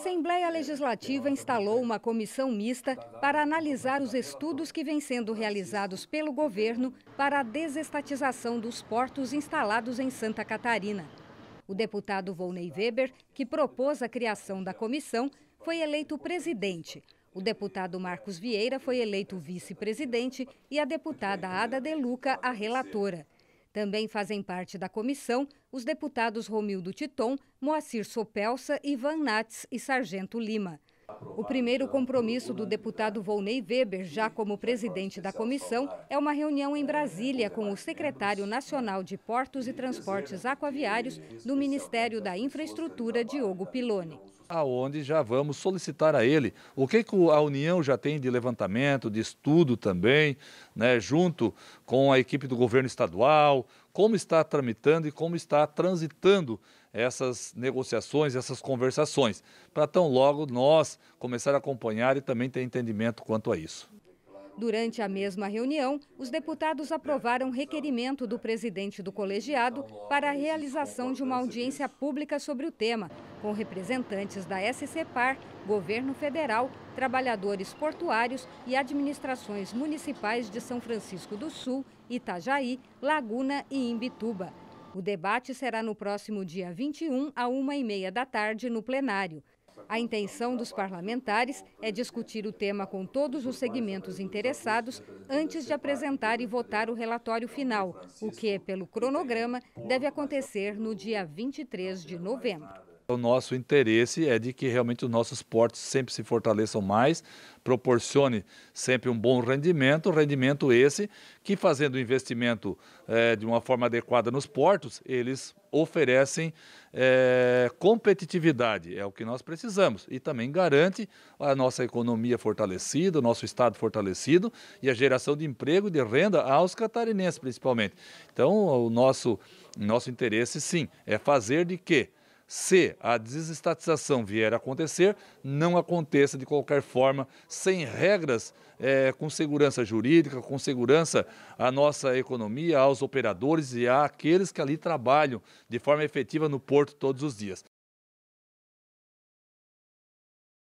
Assembleia Legislativa instalou uma comissão mista para analisar os estudos que vêm sendo realizados pelo governo para a desestatização dos portos instalados em Santa Catarina. O deputado Volney Weber, que propôs a criação da comissão, foi eleito presidente. O deputado Marcos Vieira foi eleito vice-presidente e a deputada Ada De Luca, a relatora. Também fazem parte da comissão os deputados Romildo Titon, Moacir Sopelsa, Ivan Nats e Sargento Lima. O primeiro compromisso do deputado Volney Weber, já como presidente da comissão, é uma reunião em Brasília com o secretário nacional de Portos e Transportes Aquaviários do Ministério da Infraestrutura, Diogo Piloni aonde já vamos solicitar a ele o que, que a União já tem de levantamento, de estudo também, né, junto com a equipe do governo estadual, como está tramitando e como está transitando essas negociações, essas conversações, para tão logo nós começar a acompanhar e também ter entendimento quanto a isso. Durante a mesma reunião, os deputados aprovaram requerimento do presidente do colegiado para a realização de uma audiência pública sobre o tema, com representantes da SCPAR, Governo Federal, trabalhadores portuários e administrações municipais de São Francisco do Sul, Itajaí, Laguna e Imbituba. O debate será no próximo dia 21, a 1h30 da tarde, no plenário. A intenção dos parlamentares é discutir o tema com todos os segmentos interessados antes de apresentar e votar o relatório final, o que, pelo cronograma, deve acontecer no dia 23 de novembro. O nosso interesse é de que realmente os nossos portos sempre se fortaleçam mais, proporcione sempre um bom rendimento, rendimento esse que fazendo o investimento é, de uma forma adequada nos portos, eles oferecem é, competitividade, é o que nós precisamos, e também garante a nossa economia fortalecida, o nosso Estado fortalecido e a geração de emprego e de renda aos catarinenses, principalmente. Então, o nosso, nosso interesse, sim, é fazer de que se a desestatização vier a acontecer, não aconteça de qualquer forma, sem regras, é, com segurança jurídica, com segurança à nossa economia, aos operadores e àqueles que ali trabalham de forma efetiva no porto todos os dias.